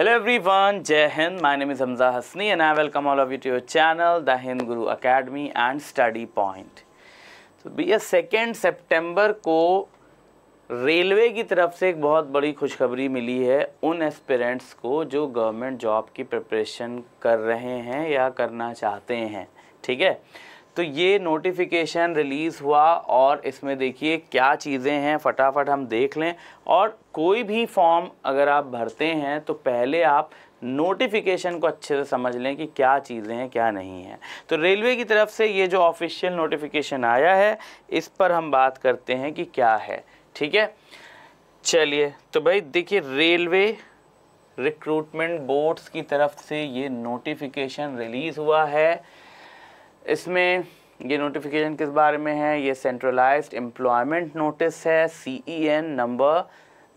Hello everyone जय हिंद my name is Hamza Hasni and I welcome all of you to your channel the Hind Guru academy and study point तो भैया second सितंबर को railway की तरफ से एक बहुत बड़ी खुशखबरी मिली है उन एस्पिरेंट्स को जो गवर्नमेंट जॉब की प्रिपरेशन कर रहे हैं या करना चाहते हैं ठीक है तो ये नोटिफिकेशन रिलीज़ हुआ और इसमें देखिए क्या चीज़ें हैं फटाफट हम देख लें और कोई भी फॉर्म अगर आप भरते हैं तो पहले आप नोटिफिकेशन को अच्छे से समझ लें कि क्या चीज़ें हैं क्या नहीं हैं तो रेलवे की तरफ से ये जो ऑफिशियल नोटिफिकेशन आया है इस पर हम बात करते हैं कि क्या है ठीक है चलिए तो भाई देखिए रेलवे रिक्रूटमेंट बोर्ड्स की तरफ से ये नोटिफिकेशन रिलीज़ हुआ है इसमें ये नोटिफिकेशन किस बारे में है ये सेंट्रलाइज्ड एम्प्लॉयमेंट नोटिस है C E N number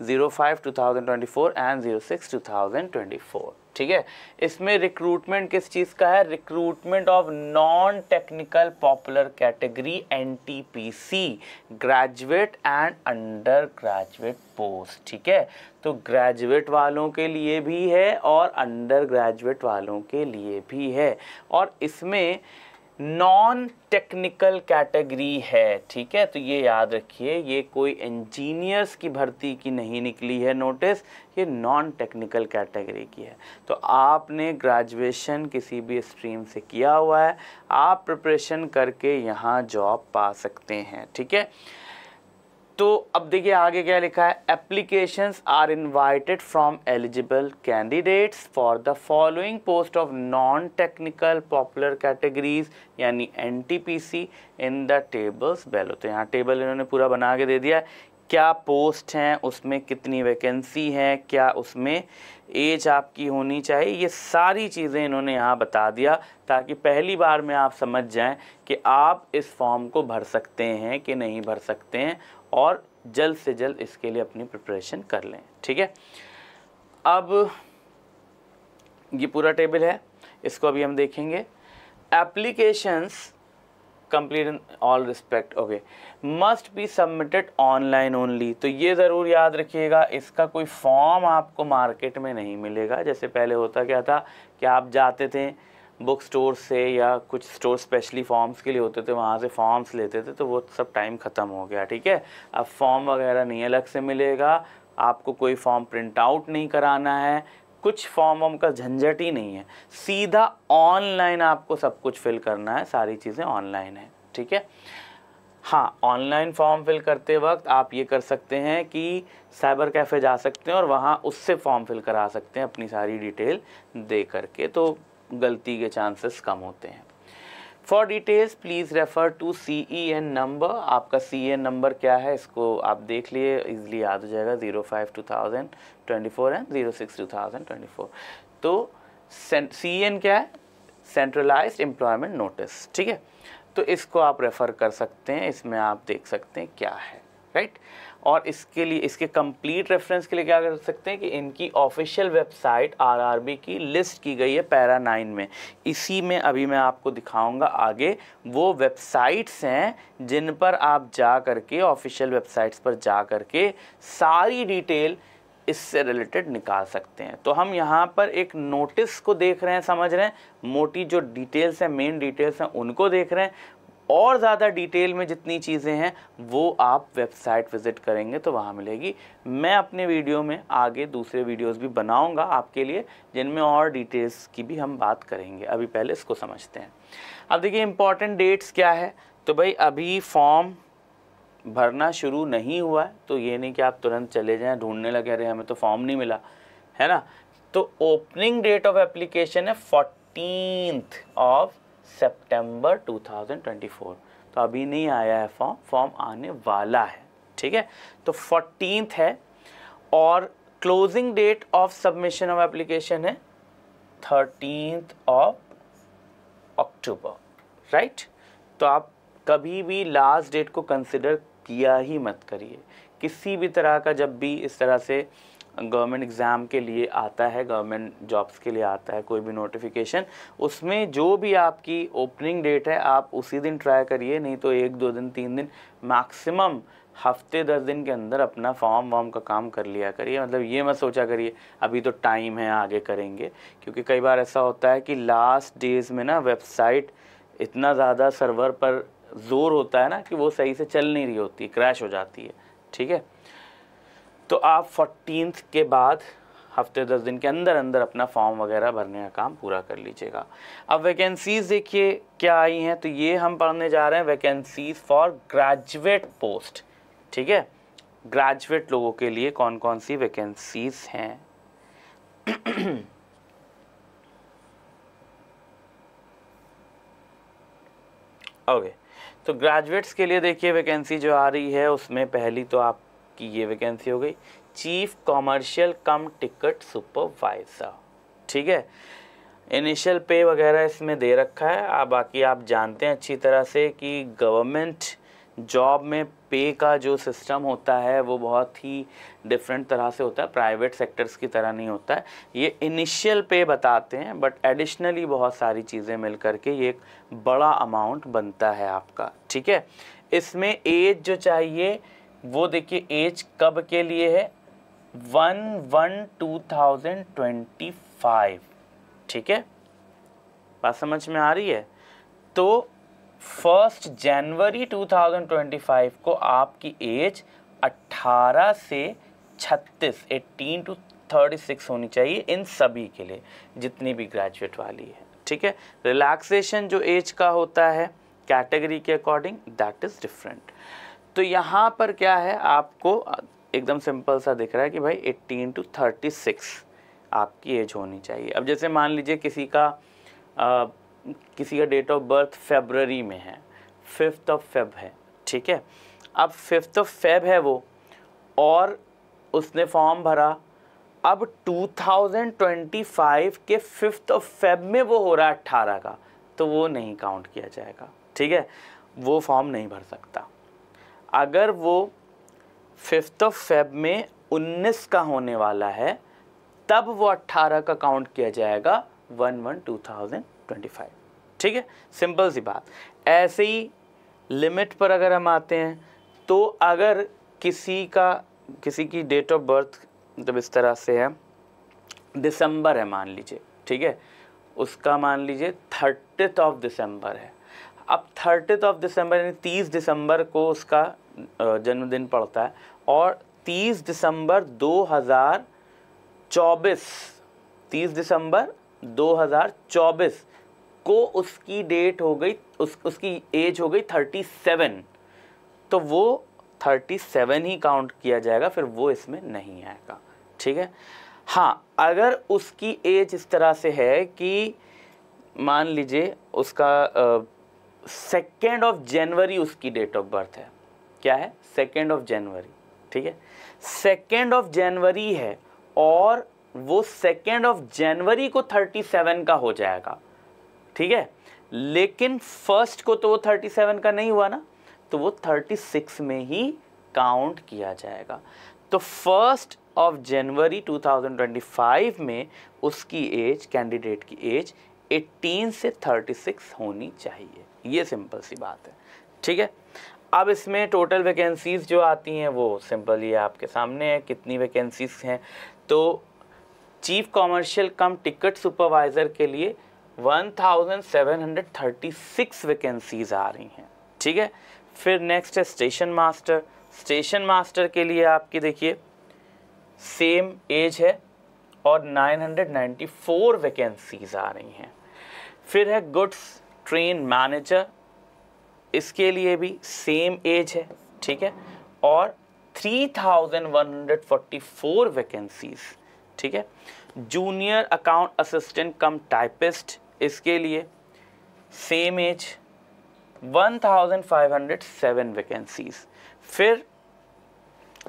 zero five two thousand twenty four and zero six two thousand twenty four ठीक है इसमें रिक्रूटमेंट किस चीज़ का है recruitment of non technical popular category N T P C graduate and undergraduate post ठीक है तो ग्रेजुएट वालों के लिए भी है और अंडर ग्रेजुएट वालों के लिए भी है और इसमें नॉन टेक्निकल कैटेगरी है ठीक है तो ये याद रखिए ये कोई इंजीनियर्स की भर्ती की नहीं निकली है नोटिस ये नॉन टेक्निकल कैटेगरी की है तो आपने ग्रेजुएशन किसी भी स्ट्रीम से किया हुआ है आप प्रिपरेशन करके यहाँ जॉब पा सकते हैं ठीक है तो अब देखिए आगे क्या लिखा है applications are invited from eligible candidates for the following post of non technical popular categories यानी NTPC in the tables below तो यहाँ टेबल इन्होंने पूरा बना के दे दिया है क्या पोस्ट हैं उसमें कितनी वैकेंसी है क्या उसमें एज आपकी होनी चाहिए ये सारी चीज़ें इन्होंने यहाँ बता दिया ताकि पहली बार में आप समझ जाएं कि आप इस फॉर्म को भर सकते हैं कि नहीं भर सकते हैं और जल्द से जल्द इसके लिए अपनी प्रिपरेशन कर लें ठीक है अब ये पूरा टेबल है इसको अभी हम देखेंगे applications complete in all respect okay must be submitted online only तो ये ज़रूर याद रखिएगा इसका कोई फॉर्म आपको मार्केट में नहीं मिलेगा जैसे पहले होता क्या था कि आप जाते थे बुक स्टोर से या कुछ स्टोर स्पेशली फॉर्म्स के लिए होते थे वहाँ से फॉर्म्स लेते थे तो वो सब टाइम ख़त्म हो गया ठीक है अब फॉर्म वगैरह नहीं अलग से मिलेगा आपको कोई फॉर्म प्रिंट आउट नहीं कराना है कुछ फॉर्म वॉर्म का झंझट ही नहीं है सीधा ऑनलाइन आपको सब कुछ फिल करना है सारी चीज़ें ऑनलाइन है ठीक है हाँ ऑनलाइन फॉर्म फिल करते वक्त आप ये कर सकते हैं कि साइबर कैफ़े जा सकते हैं और वहाँ उससे फॉर्म फिल करा सकते हैं अपनी सारी डिटेल दे करके तो गलती के चांसेस कम होते हैं for details please refer to C E N number आपका सी एन नंबर क्या है इसको आप देख लिए इजीली याद हो जाएगा zero five two thousand twenty four and zero six two thousand twenty four तो सी एन e क्या है सेंट्रलाइज्ड एम्प्लॉयमेंट नोटिस ठीक है तो इसको आप रेफ़र कर सकते हैं इसमें आप देख सकते हैं क्या है राइट right? और इसके लिए इसके कंप्लीट रेफरेंस के लिए क्या कर सकते हैं कि इनकी ऑफिशियल वेबसाइट आरआरबी की लिस्ट की गई है पैरा नाइन में इसी में अभी मैं आपको दिखाऊंगा आगे वो वेबसाइट्स हैं जिन पर आप जा करके ऑफिशियल वेबसाइट्स पर जा करके सारी डिटेल इससे रिलेटेड निकाल सकते हैं तो हम यहाँ पर एक नोटिस को देख रहे हैं समझ रहे हैं मोटी जो डिटेल्स हैं मेन डिटेल्स हैं उनको देख रहे हैं और ज़्यादा डिटेल में जितनी चीज़ें हैं वो आप वेबसाइट विज़िट करेंगे तो वहाँ मिलेगी मैं अपने वीडियो में आगे दूसरे वीडियोस भी बनाऊंगा आपके लिए जिनमें और डिटेल्स की भी हम बात करेंगे अभी पहले इसको समझते हैं अब देखिए इम्पॉर्टेंट डेट्स क्या है तो भाई अभी फॉर्म भरना शुरू नहीं हुआ है तो ये नहीं कि आप तुरंत चले जाएँ ढूंढने लगे अरे हमें तो फॉर्म नहीं मिला है ना तो ओपनिंग डेट ऑफ एप्लीकेशन है फोर्टीनथ ऑफ सेप्टेम्बर 2024 तो अभी नहीं आया है फॉर्म फॉर्म आने वाला है ठीक है तो फोर्टीन है और closing date of submission of application है थर्टीन ऑफ अक्टूबर राइट तो आप कभी भी लास्ट डेट को कंसिडर किया ही मत करिए किसी भी तरह का जब भी इस तरह से गवर्नमेंट एग्ज़ाम के लिए आता है गवर्नमेंट जॉब्स के लिए आता है कोई भी नोटिफिकेशन उसमें जो भी आपकी ओपनिंग डेट है आप उसी दिन ट्राई करिए नहीं तो एक दो दिन तीन दिन मैक्सिमम हफ्ते दस दिन के अंदर अपना फॉर्म वॉर्म का काम कर लिया करिए मतलब ये मत सोचा करिए अभी तो टाइम है आगे करेंगे क्योंकि कई बार ऐसा होता है कि लास्ट डेज़ में ना वेबसाइट इतना ज़्यादा सर्वर पर जोर होता है ना कि वो सही से चल नहीं रही होती क्रैश हो जाती है ठीक है तो आप फोर्टीन के बाद हफ्ते दस दिन के अंदर अंदर अपना फॉर्म वगैरह भरने का काम पूरा कर लीजिएगा अब वैकेंसीज़ देखिए क्या आई हैं तो ये हम पढ़ने जा रहे हैं वैकेंसीज़ फॉर ग्रेजुएट पोस्ट ठीक है ग्रेजुएट लोगों के लिए कौन कौन सी वैकेंसीज़ हैं ओके तो ग्रेजुएट्स के लिए देखिए वैकेंसी जो आ रही है उसमें पहली तो आप कि ये वैकेंसी हो गई chief commercial cum ticket supervisor ठीक है इनिशियल पे वगैरह इसमें दे रखा है आप बाकी आप जानते हैं अच्छी तरह से कि गवर्नमेंट जॉब में पे का जो सिस्टम होता है वो बहुत ही डिफरेंट तरह से होता है प्राइवेट सेक्टर्स की तरह नहीं होता है ये इनिशियल पे बताते हैं बट एडिशनली बहुत सारी चीज़ें मिल करके ये एक बड़ा अमाउंट बनता है आपका ठीक है इसमें एज जो चाहिए वो देखिए एज कब के लिए है one one two thousand twenty five ठीक है बात समझ में आ रही है तो first January two thousand twenty five को आपकी एज अट्ठारह से छत्तीस एटीन टू थर्टी सिक्स होनी चाहिए इन सभी के लिए जितनी भी ग्रेजुएट वाली है ठीक है रिलैक्सेशन जो एज का होता है कैटेगरी के अकॉर्डिंग दैट इज़ डिफरेंट तो यहाँ पर क्या है आपको एकदम सिंपल सा दिख रहा है कि भाई 18 टू 36 आपकी एज होनी चाहिए अब जैसे मान लीजिए किसी का आ, किसी का डेट ऑफ बर्थ फेबररी में है फिफ्थ ऑफ फेब है ठीक है अब फिफ्थ ऑफ फेब है वो और उसने फॉर्म भरा अब 2025 के फिफ्थ ऑफ फेब में वो हो रहा है अट्ठारह का तो वो नहीं काउंट किया जाएगा ठीक है वो फॉर्म नहीं भर सकता अगर वो फिफ्थ ऑफ फेब में 19 का होने वाला है तब वो 18 का काउंट किया जाएगा one one two thousand twenty five ठीक है सिंपल सी बात ऐसे ही लिमिट पर अगर हम आते हैं तो अगर किसी का किसी की डेट ऑफ बर्थ जब इस तरह से है दिसंबर है मान लीजिए ठीक है उसका मान लीजिए थर्टिथ ऑफ दिसंबर है अब थर्टिथ ऑफ दिसंबर यानी तीस दिसंबर को उसका जन्मदिन पड़ता है और 30 दिसंबर 2024 30 दिसंबर 2024 को उसकी डेट हो गई उस उसकी एज हो गई 37 तो वो 37 ही काउंट किया जाएगा फिर वो इसमें नहीं आएगा ठीक है हाँ अगर उसकी एज इस तरह से है कि मान लीजिए उसका सेकेंड ऑफ जनवरी उसकी डेट ऑफ बर्थ है क्या है सेकेंड ऑफ जनवरी ठीक है सेकेंड ऑफ जनवरी है और वो सेकेंड ऑफ जनवरी को थर्टी सेवन का हो जाएगा ठीक है लेकिन फर्स्ट को तो वो थर्टी सेवन का नहीं हुआ ना तो वो थर्टी सिक्स में ही काउंट किया जाएगा तो फर्स्ट ऑफ जनवरी 2025 में उसकी एज कैंडिडेट की एज 18 से 36 होनी चाहिए ये सिंपल सी बात है ठीक है अब इसमें टोटल वैकेंसीज़ जो आती हैं वो सिंपल ये आपके सामने है कितनी वैकेंसीज़ हैं तो chief commercial cum ticket supervisor के लिए 1736 वैकेंसीज़ आ रही हैं ठीक है फिर नेक्स्ट है स्टेशन मास्टर स्टेशन मास्टर के लिए आपकी देखिए सेम एज है और 994 वैकेंसीज़ आ रही हैं फिर है गुड्स ट्रेन मैनेजर इसके लिए भी सेम एज है ठीक है और 3144 वैकेंसीज ठीक है junior account assistant cum typist इसके लिए सेम एज 1507 वैकेंसीज फिर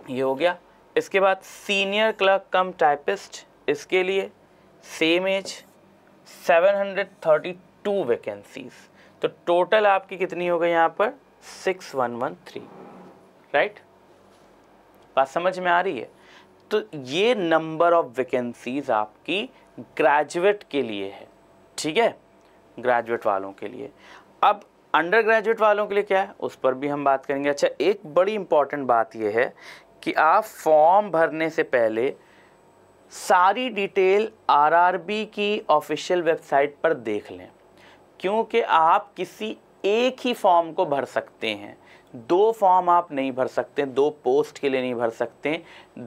ये हो गया इसके बाद सीनियर क्लर्क कम टाइपिस्ट इसके लिए सेम एज 732 वैकेंसीज़ तो टोटल आपकी कितनी हो गई यहाँ पर six one one three right बात समझ में आ रही है तो ये नंबर ऑफ वैकेंसीज आपकी ग्रेजुएट के लिए है ठीक है ग्रेजुएट वालों के लिए अब अंडर ग्रेजुएट वालों के लिए क्या है उस पर भी हम बात करेंगे अच्छा एक बड़ी इंपॉर्टेंट बात यह है कि आप फॉर्म भरने से पहले सारी डिटेल आरआरबी की ऑफिशियल वेबसाइट पर देख लें क्योंकि आप किसी एक ही फॉर्म को भर सकते हैं दो फॉर्म आप नहीं भर सकते दो पोस्ट के लिए नहीं भर सकते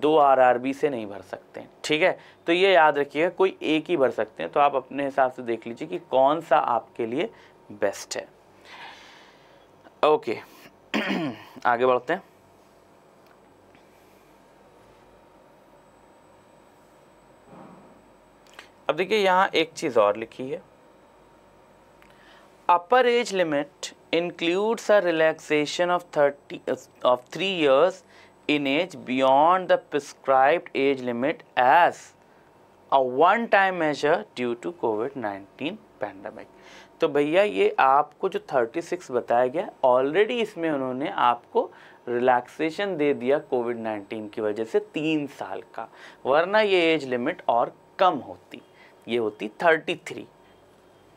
दो आरआरबी से नहीं भर सकते ठीक है तो ये याद रखिएगा कोई एक ही भर सकते हैं तो आप अपने हिसाब से देख लीजिए कि कौन सा आपके लिए बेस्ट है ओके आगे बढ़ते हैं अब देखिए यहाँ एक चीज़ और लिखी है upper age limit includes a relaxation of thirty of three years in age beyond the prescribe age limit as a one time measure due to Covid nineteen pandemic तो भैया ये आपको जो थर्टी सिक्स बताया गया ऑलरेडी इसमें उन्होंने आपको रिलैक्सेशन दे दिया कोविड नाइन्टीन की वजह से तीन साल का वरना ये एज लिमिट और कम होती ये होती थर्टी थ्री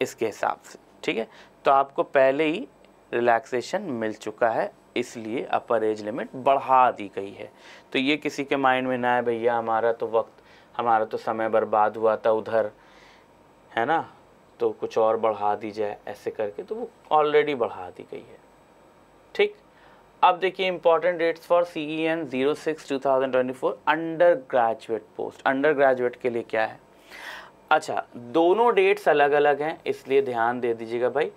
इसके हिसाब से ठीक है तो आपको पहले ही रिलैक्सेशन मिल चुका है इसलिए अपर एज लिमिट बढ़ा दी गई है तो ये किसी के माइंड में ना है भैया हमारा तो वक्त हमारा तो समय बर्बाद हुआ था उधर है ना तो कुछ और बढ़ा दी जाए ऐसे करके तो वो ऑलरेडी बढ़ा दी गई है ठीक अब देखिए important dates for C E N zero six two thousand twenty four undergraduate post undergraduate के लिए क्या है अच्छा दोनों डेट्स अलग अलग हैं इसलिए ध्यान दे दीजिएगा भाई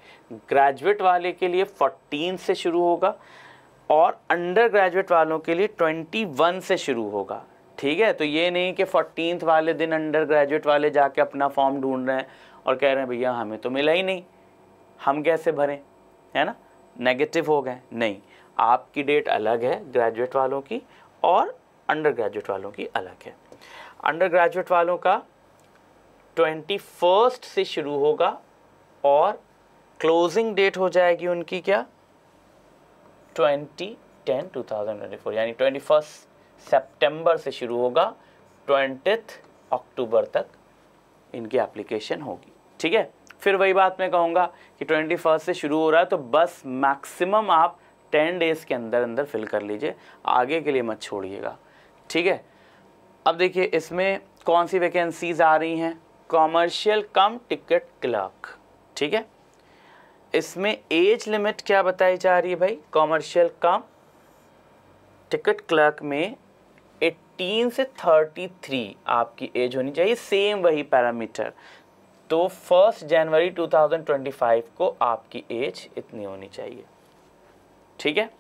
ग्रेजुएट वाले के लिए फोर्टीन से शुरू होगा और अंडर ग्रेजुएट वालों के लिए ट्वेंटी वन से शुरू होगा ठीक है तो ये नहीं कि फोर्टीन वाले दिन अंडर ग्रेजुएट वाले जाके अपना फॉर्म ढूंढ रहे हैं और कह रहे हैं भैया हमें तो मिला ही नहीं हम कैसे भरें है ना नेगेटिव हो गए नहीं आपकी डेट अलग है ग्रेजुएट वालों की और अंडर ग्रेजुएट वालों की अलग है अंडर ग्रेजुएट वालों का ट्वेंटी फर्स्ट से शुरू होगा और क्लोजिंग डेट हो जाएगी उनकी क्या twenty ten two thousand twenty four यानी ट्वेंटी फर्स्ट सेप्टेम्बर से शुरू होगा ट्वेंटिथ अक्टूबर तक इनकी एप्लीकेशन होगी ठीक है फिर वही बात मैं कहूँगा कि ट्वेंटी फर्स्ट से शुरू हो रहा है तो बस मैक्सिमम आप टेन डेज़ के अंदर अंदर फिल कर लीजिए आगे के लिए मत छोड़िएगा ठीक है अब देखिए इसमें कौन सी वैकेंसीज़ आ रही हैं कॉमर्शियल कम टिकट क्लर्क ठीक है इसमें एज लिमिट क्या बताई जा रही है भाई कॉमर्शियल कम टिकट क्लर्क में 18 से 33 आपकी एज होनी चाहिए सेम वही पैरामीटर तो फर्स्ट जनवरी 2025 को आपकी एज इतनी होनी चाहिए ठीक है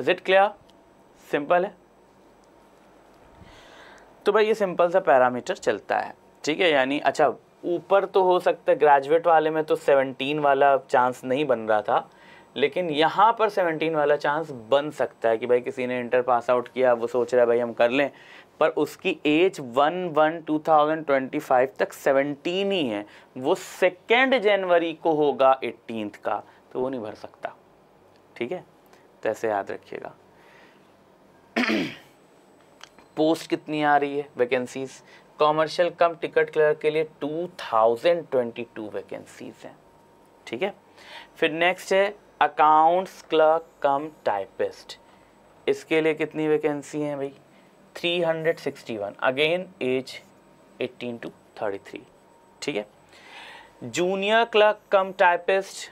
इज इट क्लियर सिंपल है तो भाई ये सिंपल सा पैरामीटर चलता है ठीक है यानी अच्छा ऊपर तो हो सकता है ग्रेजुएट वाले में तो सेवनटीन वाला चांस नहीं बन रहा था लेकिन यहाँ पर सेवनटीन वाला चांस बन सकता है कि भाई किसी ने इंटर पास आउट किया वो सोच रहा है भाई हम कर लें पर उसकी age one one two thousand twenty five तक सेवनटीन ही है वो सेकेंड जनवरी को होगा एट्टीन का तो वो नहीं भर सकता ठीक है तो ऐसे याद रखिएगा पोस्ट कितनी आ रही है vacancies commercial cum ticket clerk के लिए 2022 वैकेंसीज हैं ठीक है फिर नेक्स्ट है अकाउंट्स क्लर्क कम टाइपिस्ट इसके लिए कितनी वैकेंसी हैं भाई 361 अगेन एज 18 टू 33 ठीक है junior clerk cum typist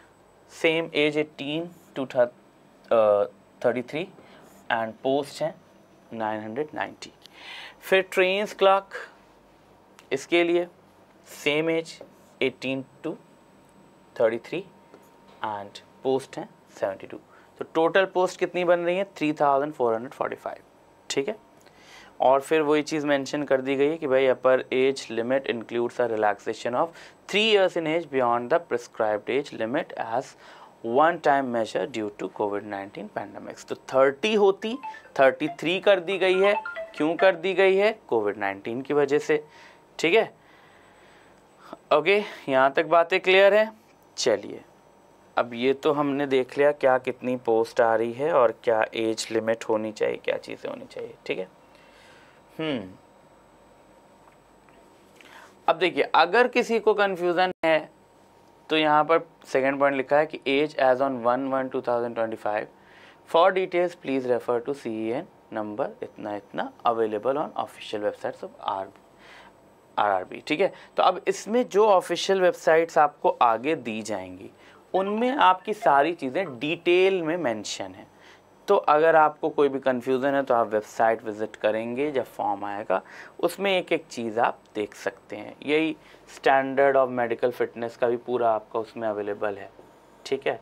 same age 18 two thirty three and post हैं 990 फिर ट्रेन्स क्लर्क इसके लिए same age 18 two 33 and post हैं 72 तो टोटल पोस्ट कितनी बन रही है 3445 ठीक है और फिर वही चीज़ मेंशन कर दी गई है कि भाई upper age limit includes a relaxation of three years in age beyond the prescribed age limit as one time measure due to Covid nineteen pandemics तो थर्टी होती थर्टी थ्री कर दी गई है क्यों कर दी गई है कोविड नाइन्टीन की वजह से ठीक है ओके यहाँ तक बातें क्लियर है चलिए अब ये तो हमने देख लिया क्या कितनी पोस्ट आ रही है और क्या एज लिमिट होनी चाहिए क्या चीज़ें होनी चाहिए ठीक है हम्म अब देखिए अगर किसी को कन्फ्यूज़न है तो यहाँ पर सेकेंड पॉइंट लिखा है कि age age on one one two thousand twenty five for details please refer to C N number इतना इतना available on official websites of R RRB ठीक है तो अब इसमें जो ऑफिशियल वेबसाइट्स आपको आगे दी जाएंगी उनमें आपकी सारी चीज़ें डिटेल में मेंशन है तो अगर आपको कोई भी कन्फ्यूज़न है तो आप वेबसाइट विज़िट करेंगे जब फॉर्म आएगा उसमें एक एक चीज़ आप देख सकते हैं यही स्टैंडर्ड ऑफ मेडिकल फिटनेस का भी पूरा आपका उसमें अवेलेबल है ठीक है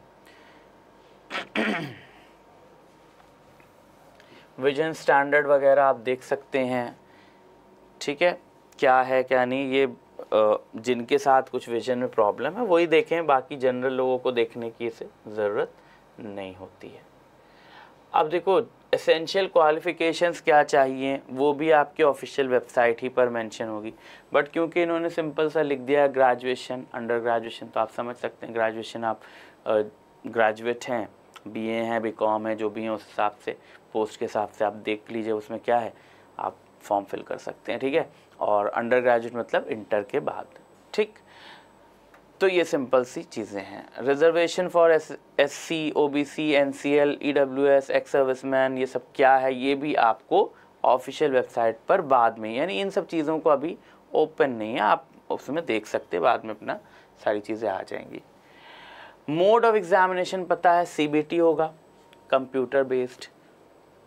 विजन स्टैंडर्ड वगैरह आप देख सकते हैं ठीक है क्या है क्या नहीं ये जिनके साथ कुछ विजन में प्रॉब्लम है वही देखें बाकी जनरल लोगों को देखने की इसे ज़रूरत नहीं होती है अब देखो एसेंशियल क्वालिफ़िकेशंस क्या चाहिए वो भी आपके ऑफिशियल वेबसाइट ही पर मेंशन होगी बट क्योंकि इन्होंने सिंपल सा लिख दिया ग्रेजुएशन अंडर ग्रेजुएशन तो आप समझ सकते हैं ग्रेजुएशन आप ग्रेजुएट हैं बीए हैं बीकॉम है जो भी हैं उस हिसाब से पोस्ट के हिसाब से आप देख लीजिए उसमें क्या है आप फॉर्म फिल कर सकते हैं ठीक है और अंडर ग्रेजुएट मतलब इंटर के बाद ठीक तो ये सिंपल सी चीज़ें हैं reservation for S S C O B C N C L E W S ex serviceman ये सब क्या है ये भी आपको ऑफिशियल वेबसाइट पर बाद में यानी इन सब चीज़ों को अभी ओपन नहीं है आप उसमें देख सकते बाद में अपना सारी चीज़ें आ जाएंगी मोड ऑफ एग्ज़ामिनेशन पता है सी होगा कंप्यूटर बेस्ड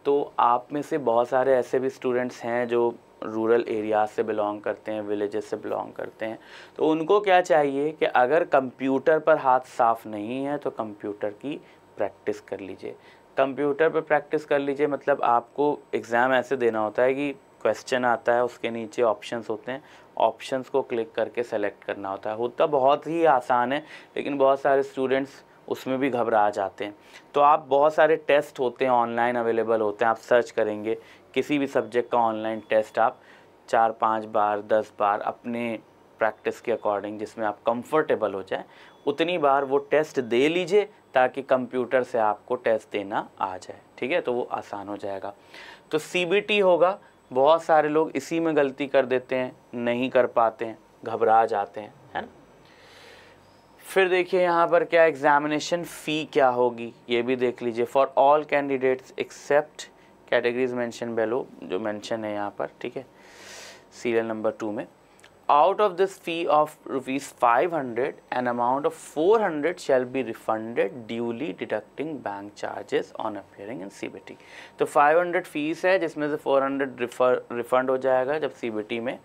तो आप में से बहुत सारे ऐसे भी स्टूडेंट्स हैं जो रूरल एरियाज से बिलोंग करते हैं विलेजेस से बिलोंग करते हैं तो उनको क्या चाहिए कि अगर कंप्यूटर पर हाथ साफ़ नहीं है तो कंप्यूटर की प्रैक्टिस कर लीजिए कंप्यूटर पर प्रैक्टिस कर लीजिए मतलब आपको एग्ज़ाम ऐसे देना होता है कि क्वेश्चन आता है उसके नीचे ऑप्शंस होते हैं ऑप्शंस को क्लिक करके सेलेक्ट करना होता है होता बहुत ही आसान है लेकिन बहुत सारे स्टूडेंट्स उसमें भी घबरा जाते हैं तो आप बहुत सारे टेस्ट होते हैं ऑनलाइन अवेलेबल होते हैं आप सर्च करेंगे किसी भी सब्जेक्ट का ऑनलाइन टेस्ट आप चार पाँच बार दस बार अपने प्रैक्टिस के अकॉर्डिंग जिसमें आप कंफर्टेबल हो जाए उतनी बार वो टेस्ट दे लीजिए ताकि कंप्यूटर से आपको टेस्ट देना आ जाए ठीक है तो वो आसान हो जाएगा तो सी होगा बहुत सारे लोग इसी में गलती कर देते हैं नहीं कर पाते हैं घबरा जाते हैं है ना फिर देखिए यहाँ पर क्या एग्जामिनेशन फ़ी क्या होगी ये भी देख लीजिए for all candidates except categories mention below जो मेंशन है यहाँ पर ठीक है सीरियल नंबर टू में out of this fee of rupees five hundred an amount of four hundred shall be refunded duly deducting bank charges on appearing in C B T तो five hundred fees है जिसमें से four hundred refund हो जाएगा जब सी B T में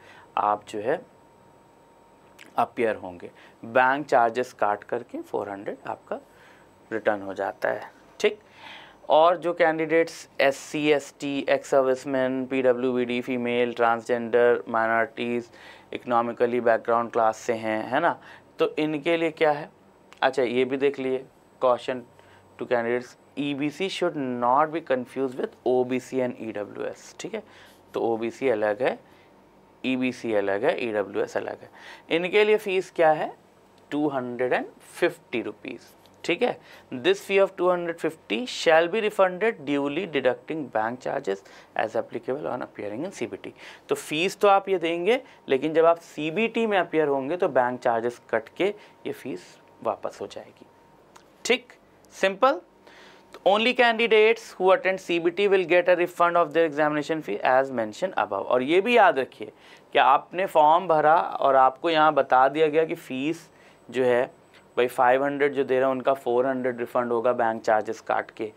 आप जो है अपेयर होंगे बैंक चार्जेस काट करके फोर हंड्रेड आपका रिटर्न हो जाता है ठीक और जो candidates S C S T ex serviceman P W B D female transgender minorities economically background class से हैं है ना तो इनके लिए क्या है अच्छा ये भी देख लिए caution to candidates E B C should not be confuse with O B C and E W S ठीक है तो ओ बी सी अलग है ई बी सी अलग है ई डब्ल्यू एस अलग है इनके लिए फ़ीस क्या है two hundred and fifty rupees ठीक है this fee of 250 shall be refunded duly deducting bank charges as applicable on appearing in CBT तो फीस तो आप ये देंगे लेकिन जब आप सीबीटी में अपियर होंगे तो बैंक चार्जेस कट के ये फीस वापस हो जाएगी ठीक simple only candidates who attend C B T will get a refund of their examination fee as mention above और ये भी याद रखिए कि आपने फॉर्म भरा और आपको यहाँ बता दिया गया कि फ़ीस जो है भाई 500 जो दे रहे हैं उनका 400 रिफंड होगा बैंक चार्जेस काट के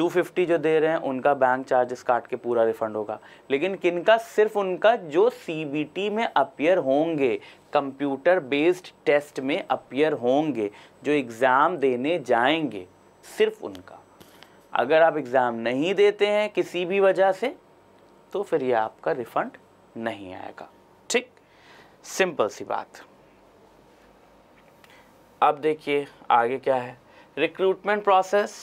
250 जो दे रहे हैं उनका बैंक चार्जेस काट के पूरा रिफंड होगा लेकिन किन का सिर्फ उनका जो सी में अपियर होंगे कंप्यूटर बेस्ड टेस्ट में अपियर होंगे जो एग्ज़ाम देने जाएंगे सिर्फ उनका अगर आप एग्ज़ाम नहीं देते हैं किसी भी वजह से तो फिर ये आपका रिफ़ंड नहीं आएगा ठीक सिंपल सी बात अब देखिए आगे क्या है रिक्रूटमेंट प्रोसेस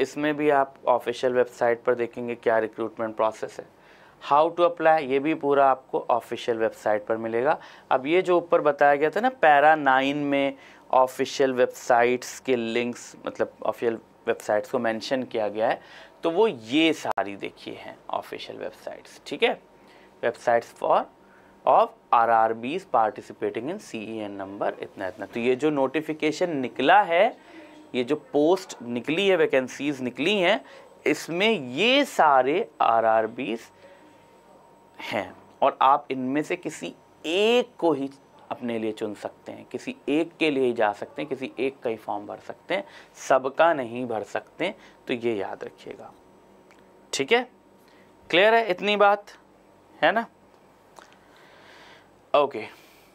इसमें भी आप ऑफिशियल वेबसाइट पर देखेंगे क्या रिक्रूटमेंट प्रोसेस है हाउ टू अप्लाई ये भी पूरा आपको ऑफिशियल वेबसाइट पर मिलेगा अब ये जो ऊपर बताया गया था ना पैरा नाइन में ऑफिशियल वेबसाइट्स के लिंक्स मतलब ऑफिशियल वेबसाइट्स को मेंशन किया गया है तो वो ये सारी देखिए हैं ऑफिशियल वेबसाइट्स ठीक है websites for of R R Bs participating in C E N number इतना इतना तो ये जो नोटिफिकेशन निकला है ये जो पोस्ट निकली है वैकेंसीज निकली हैं इसमें ये सारे आर आर बीज हैं और आप इनमें से किसी एक को ही अपने लिए चुन सकते हैं किसी एक के लिए ही जा सकते हैं किसी एक का ही फॉर्म भर सकते हैं सबका नहीं भर सकते तो ये याद रखिएगा ठीक है क्लियर है इतनी बात है ना okay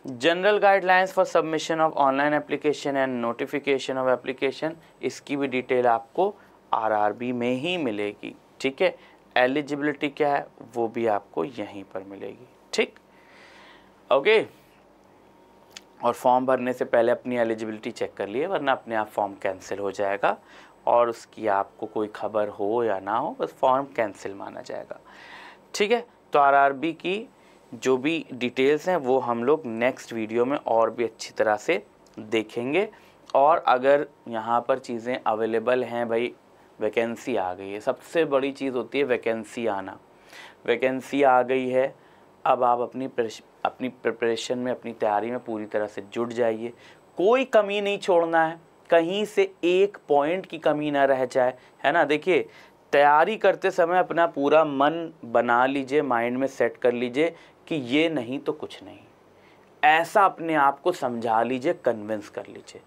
general guidelines for submission of online application and notification of application इसकी भी डिटेल आपको आरआरबी में ही मिलेगी ठीक है एलिजिबिलिटी क्या है वो भी आपको यहीं पर मिलेगी ठीक ओके और फॉर्म भरने से पहले अपनी एलिजिबिलिटी चेक कर लिए वरना अपने आप फॉर्म कैंसिल हो जाएगा और उसकी आपको कोई खबर हो या ना हो बस फॉर्म कैंसिल माना जाएगा ठीक है तो आरआरबी की जो भी डिटेल्स हैं वो हम लोग नेक्स्ट वीडियो में और भी अच्छी तरह से देखेंगे और अगर यहाँ पर चीज़ें अवेलेबल हैं भाई वैकेंसी आ गई है सबसे बड़ी चीज़ होती है वैकेंसी आना वैकेंसी आ गई है अब आप अपनी अपनी प्रिपरेशन में अपनी तैयारी में पूरी तरह से जुट जाइए कोई कमी नहीं छोड़ना है कहीं से एक पॉइंट की कमी ना रह जाए है ना देखिए तैयारी करते समय अपना पूरा मन बना लीजिए माइंड में सेट कर लीजिए कि ये नहीं तो कुछ नहीं ऐसा अपने आप को समझा लीजिए कन्विंस कर लीजिए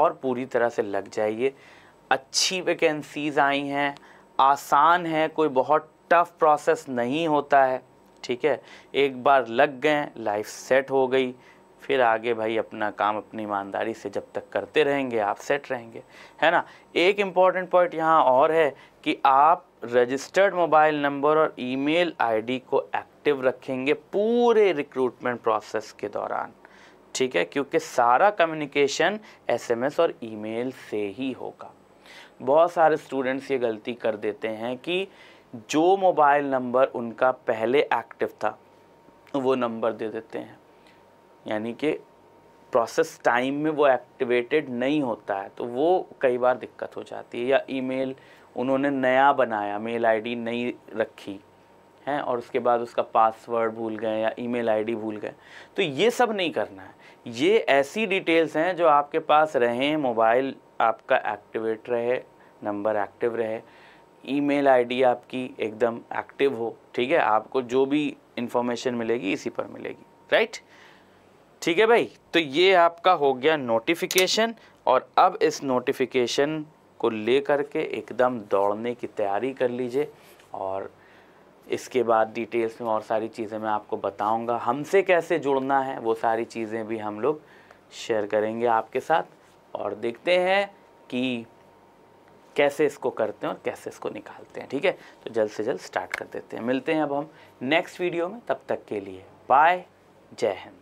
और पूरी तरह से लग जाइए अच्छी वैकेंसीज़ आई हैं आसान है कोई बहुत टफ प्रोसेस नहीं होता है ठीक है एक बार लग गए लाइफ सेट हो गई फिर आगे भाई अपना काम अपनी ईमानदारी से जब तक करते रहेंगे आप सेट रहेंगे है ना एक इम्पॉर्टेंट पॉइंट यहाँ और है कि आप रजिस्टर्ड मोबाइल नंबर और ईमेल आईडी को एक्ट एक्टिव रखेंगे पूरे रिक्रूटमेंट प्रोसेस के दौरान ठीक है क्योंकि सारा कम्युनिकेशन एसएमएस और ईमेल से ही होगा बहुत सारे स्टूडेंट्स ये गलती कर देते हैं कि जो मोबाइल नंबर उनका पहले एक्टिव था वो नंबर दे देते हैं यानी कि प्रोसेस टाइम में वो एक्टिवेटेड नहीं होता है तो वो कई बार दिक्कत हो जाती है या ईमेल उन्होंने नया बनाया मेल आईडी नई रखी हैं और उसके बाद उसका पासवर्ड भूल गए या ईमेल आईडी भूल गए तो ये सब नहीं करना है ये ऐसी डिटेल्स हैं जो आपके पास रहें मोबाइल आपका एक्टिवेट रहे नंबर एक्टिव रहे ईमेल आईडी आपकी एकदम एक्टिव हो ठीक है आपको जो भी इंफॉर्मेशन मिलेगी इसी पर मिलेगी राइट ठीक है भाई तो ये आपका हो गया नोटिफिकेशन और अब इस नोटिफिकेशन को ले करके एकदम दौड़ने की तैयारी कर लीजिए और इसके बाद डिटेल्स में और सारी चीज़ें मैं आपको बताऊंगा हमसे कैसे जुड़ना है वो सारी चीज़ें भी हम लोग शेयर करेंगे आपके साथ और देखते हैं कि कैसे इसको करते हैं और कैसे इसको निकालते हैं ठीक है तो जल्द से जल्द स्टार्ट कर देते हैं मिलते हैं अब हम नेक्स्ट वीडियो में तब तक के लिए बाय जय हिंद